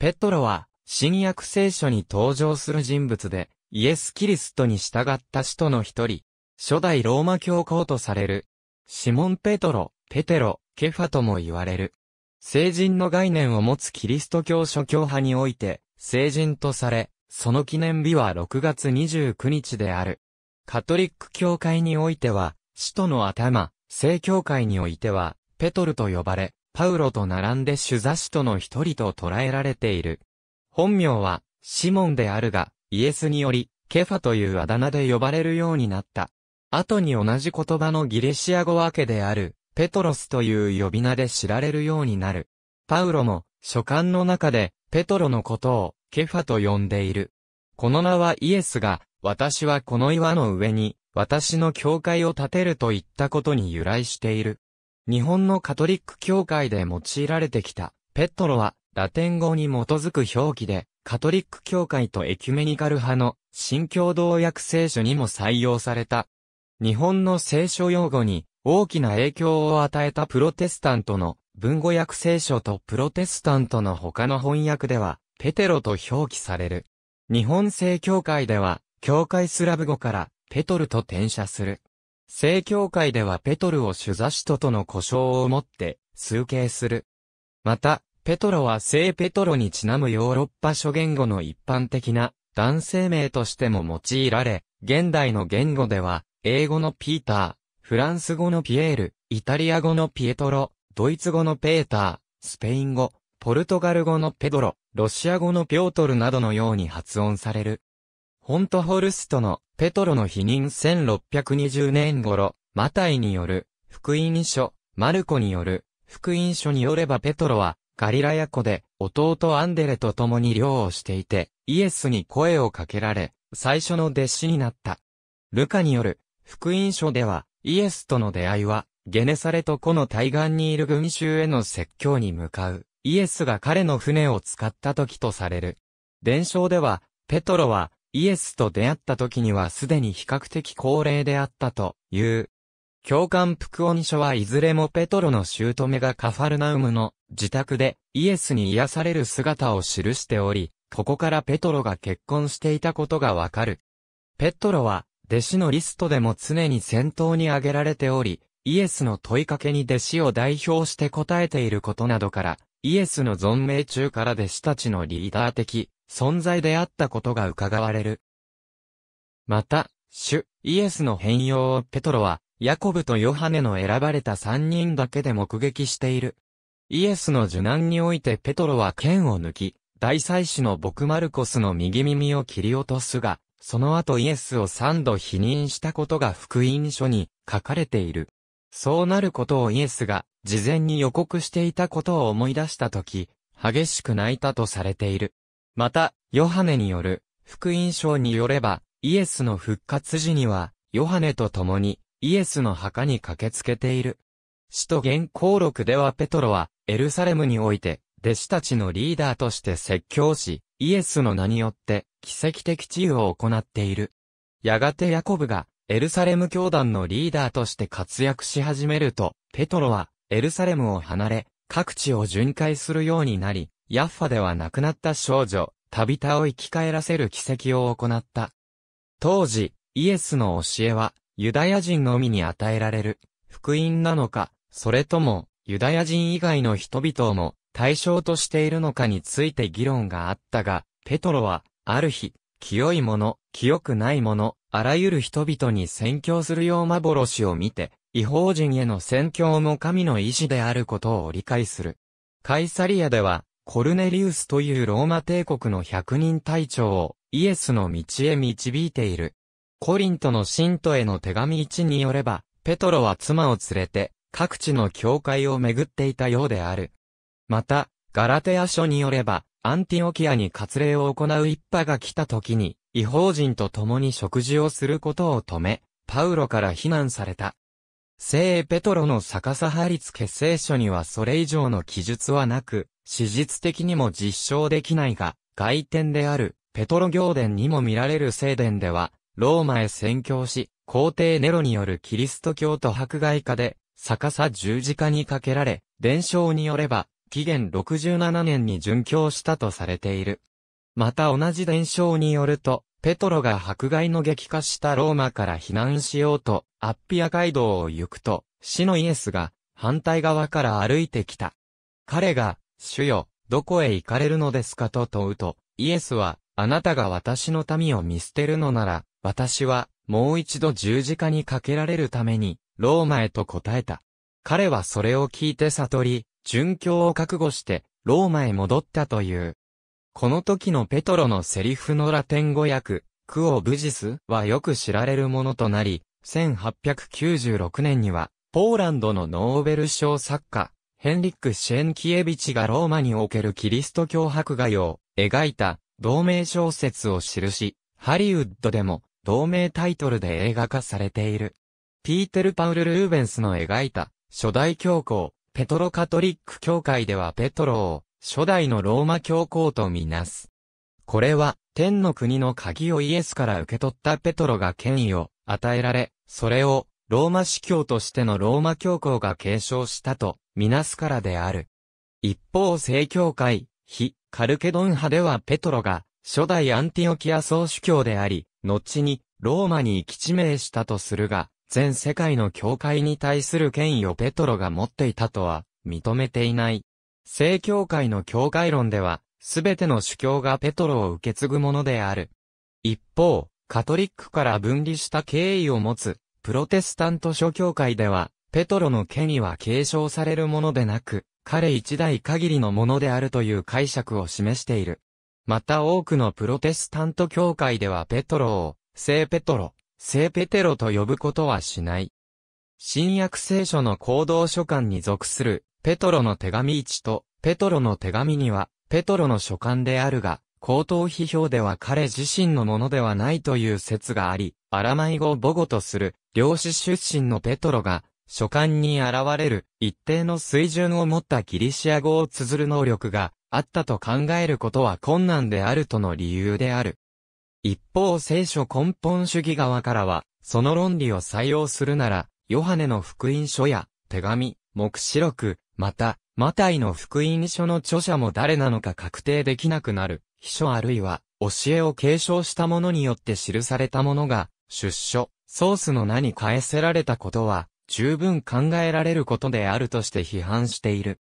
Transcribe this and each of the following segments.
ペトロは、新約聖書に登場する人物で、イエス・キリストに従った使徒の一人、初代ローマ教皇とされる、シモン・ペトロ、ペテロ、ケファとも言われる。聖人の概念を持つキリスト教諸教派において、聖人とされ、その記念日は6月29日である。カトリック教会においては、使徒の頭、聖教会においては、ペトルと呼ばれ、パウロと並んで主座師との一人と捉えられている。本名は、シモンであるが、イエスにより、ケファというあだ名で呼ばれるようになった。後に同じ言葉のギリシア語訳である、ペトロスという呼び名で知られるようになる。パウロも、書簡の中で、ペトロのことを、ケファと呼んでいる。この名はイエスが、私はこの岩の上に、私の教会を建てると言ったことに由来している。日本のカトリック教会で用いられてきた、ペットロは、ラテン語に基づく表記で、カトリック教会とエキュメニカル派の新共同訳聖書にも採用された。日本の聖書用語に大きな影響を与えたプロテスタントの文語訳聖書とプロテスタントの他の翻訳では、ペテロと表記される。日本正教会では、教会スラブ語からペトルと転写する。正教会ではペトルを主座使徒との呼称をもって崇敬する。また、ペトロは聖ペトロにちなむヨーロッパ諸言語の一般的な男性名としても用いられ、現代の言語では、英語のピーター、フランス語のピエール、イタリア語のピエトロ、ドイツ語のペーター、スペイン語、ポルトガル語のペドロ、ロシア語のピョートルなどのように発音される。ホントホルストのペトロの否認1620年頃、マタイによる福音書、マルコによる福音書によればペトロはガリラヤ湖で弟アンデレと共に漁をしていてイエスに声をかけられ最初の弟子になった。ルカによる福音書ではイエスとの出会いはゲネサレとこの対岸にいる群衆への説教に向かうイエスが彼の船を使った時とされる。伝承ではペトロはイエスと出会った時にはすでに比較的高齢であったという。教官福音書はいずれもペトロの姑がカファルナウムの自宅でイエスに癒される姿を記しており、ここからペトロが結婚していたことがわかる。ペトロは弟子のリストでも常に先頭に挙げられており、イエスの問いかけに弟子を代表して答えていることなどから、イエスの存命中から弟子たちのリーダー的存在であったことが伺われる。また、主、イエスの変容をペトロは、ヤコブとヨハネの選ばれた三人だけで目撃している。イエスの受難においてペトロは剣を抜き、大祭司のボクマルコスの右耳を切り落とすが、その後イエスを三度否認したことが福音書に書かれている。そうなることをイエスが事前に予告していたことを思い出したとき、激しく泣いたとされている。また、ヨハネによる、福音書によれば、イエスの復活時には、ヨハネと共に、イエスの墓に駆けつけている。使徒原稿録ではペトロは、エルサレムにおいて、弟子たちのリーダーとして説教し、イエスの名によって、奇跡的治癒を行っている。やがてヤコブが、エルサレム教団のリーダーとして活躍し始めると、ペトロは、エルサレムを離れ、各地を巡回するようになり、ヤッファでは亡くなった少女、タビタを生き返らせる奇跡を行った。当時、イエスの教えは、ユダヤ人のみに与えられる、福音なのか、それとも、ユダヤ人以外の人々も対象としているのかについて議論があったが、ペトロは、ある日、清いもの、清くないもの、あらゆる人々に宣教するよう幻を見て、違法人への宣教も神の意志であることを理解する。カイサリアでは、コルネリウスというローマ帝国の百人隊長をイエスの道へ導いている。コリントの信徒への手紙1によれば、ペトロは妻を連れて各地の教会を巡っていたようである。また、ガラテア書によれば、アンティオキアに割礼を行う一派が来た時に、違法人と共に食事をすることを止め、パウロから非難された。聖ペトロの逆さ張り付結成書にはそれ以上の記述はなく、史実的にも実証できないが、外典である、ペトロ行伝にも見られる聖殿では、ローマへ宣教し、皇帝ネロによるキリスト教徒迫害下で、逆さ十字架にかけられ、伝承によれば、紀元67年に殉教したとされている。また同じ伝承によると、ペトロが迫害の激化したローマから避難しようと、アッピア街道を行くと、死のイエスが、反対側から歩いてきた。彼が、主よ、どこへ行かれるのですかと問うと、イエスは、あなたが私の民を見捨てるのなら、私は、もう一度十字架にかけられるために、ローマへと答えた。彼はそれを聞いて悟り、殉教を覚悟して、ローマへ戻ったという。この時のペトロのセリフのラテン語訳、クオブジスはよく知られるものとなり、1896年には、ポーランドのノーベル賞作家、ヘンリック・シェンキエビチがローマにおけるキリスト教迫害を描いた同名小説を記し、ハリウッドでも同名タイトルで映画化されている。ピーテル・パウル・ルーベンスの描いた初代教皇、ペトロカトリック教会ではペトロを初代のローマ教皇とみなす。これは天の国の鍵をイエスから受け取ったペトロが権威を与えられ、それをローマ司教としてのローマ教皇が継承したと、みなすからである。一方正教会、非、カルケドン派ではペトロが、初代アンティオキア総主教であり、後に、ローマに行き地名したとするが、全世界の教会に対する権威をペトロが持っていたとは、認めていない。正教会の教会論では、すべての主教がペトロを受け継ぐものである。一方、カトリックから分離した経緯を持つ、プロテスタント諸教会では、ペトロの権威は継承されるものでなく、彼一代限りのものであるという解釈を示している。また多くのプロテスタント教会ではペトロを、聖ペトロ、聖ペテロと呼ぶことはしない。新約聖書の行動書簡に属する、ペトロの手紙1と、ペトロの手紙には、ペトロの書簡であるが、口頭批評では彼自身のものではないという説があり、アラマイ語を母語とする、漁師出身のペトロが、書簡に現れる、一定の水準を持ったギリシア語を綴る能力があったと考えることは困難であるとの理由である。一方聖書根本主義側からは、その論理を採用するなら、ヨハネの福音書や、手紙、目視録、また、マタイの福音書の著者も誰なのか確定できなくなる。秘書あるいは教えを継承した者によって記されたものが出所、ソースの名に返せられたことは十分考えられることであるとして批判している。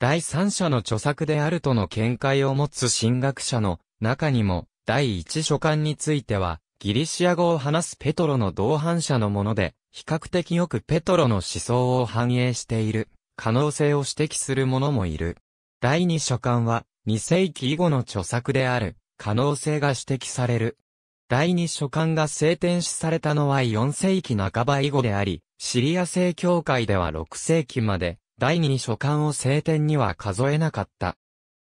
第三者の著作であるとの見解を持つ神学者の中にも第一書簡についてはギリシア語を話すペトロの同伴者のもので比較的よくペトロの思想を反映している可能性を指摘する者もいる。第二書簡は2世紀以後の著作である可能性が指摘される。第二書簡が聖典視されたのは4世紀半ば以後であり、シリア正教会では6世紀まで、第二書簡を聖典には数えなかった。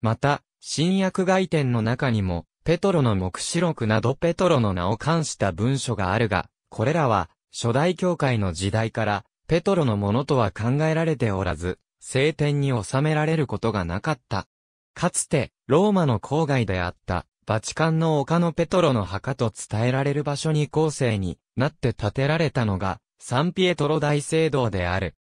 また、新約外典の中にも、ペトロの目視録などペトロの名を冠した文書があるが、これらは、初代教会の時代から、ペトロのものとは考えられておらず、聖典に収められることがなかった。かつて、ローマの郊外であった、バチカンの丘のペトロの墓と伝えられる場所に後世になって建てられたのが、サンピエトロ大聖堂である。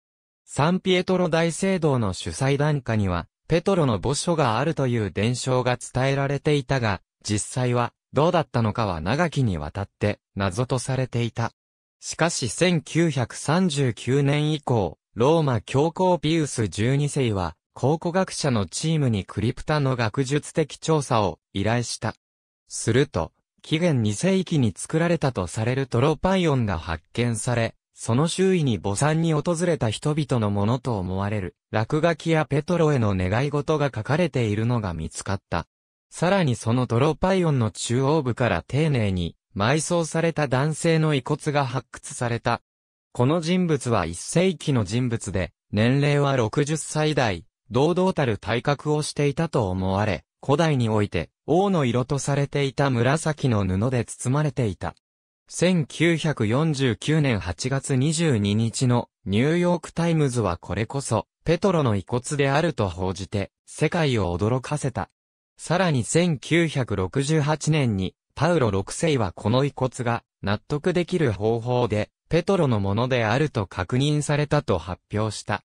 サンピエトロ大聖堂の主催段下には、ペトロの墓所があるという伝承が伝えられていたが、実際は、どうだったのかは長きにわたって、謎とされていた。しかし1939年以降、ローマ教皇ピウス12世は、考古学者のチームにクリプタの学術的調査を依頼した。すると、紀元2世紀に作られたとされるトロパイオンが発見され、その周囲に墓山に訪れた人々のものと思われる、落書きやペトロへの願い事が書かれているのが見つかった。さらにそのトロパイオンの中央部から丁寧に埋葬された男性の遺骨が発掘された。この人物は1世紀の人物で、年齢は60歳代、堂々たる体格をしていたと思われ、古代において、王の色とされていた紫の布で包まれていた。1949年8月22日のニューヨークタイムズはこれこそ、ペトロの遺骨であると報じて、世界を驚かせた。さらに1968年に、パウロ6世はこの遺骨が、納得できる方法で、ペトロのものであると確認されたと発表した。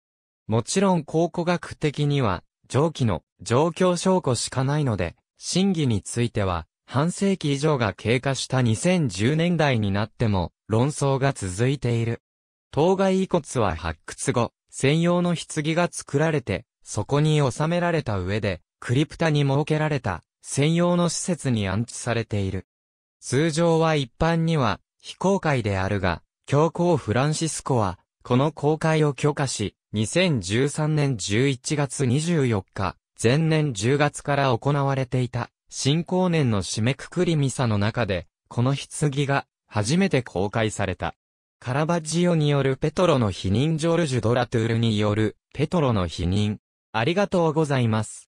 もちろん考古学的には、上記の状況証拠しかないので、真偽については、半世紀以上が経過した2010年代になっても、論争が続いている。当該遺骨は発掘後、専用の棺が作られて、そこに収められた上で、クリプタに設けられた、専用の施設に安置されている。通常は一般には、非公開であるが、教皇フランシスコは、この公開を許可し、2013年11月24日、前年10月から行われていた、新光年の締めくくりミサの中で、この棺が、初めて公開された。カラバジオによるペトロの否認ジョルジュ・ドラトゥールによる、ペトロの否認。ありがとうございます。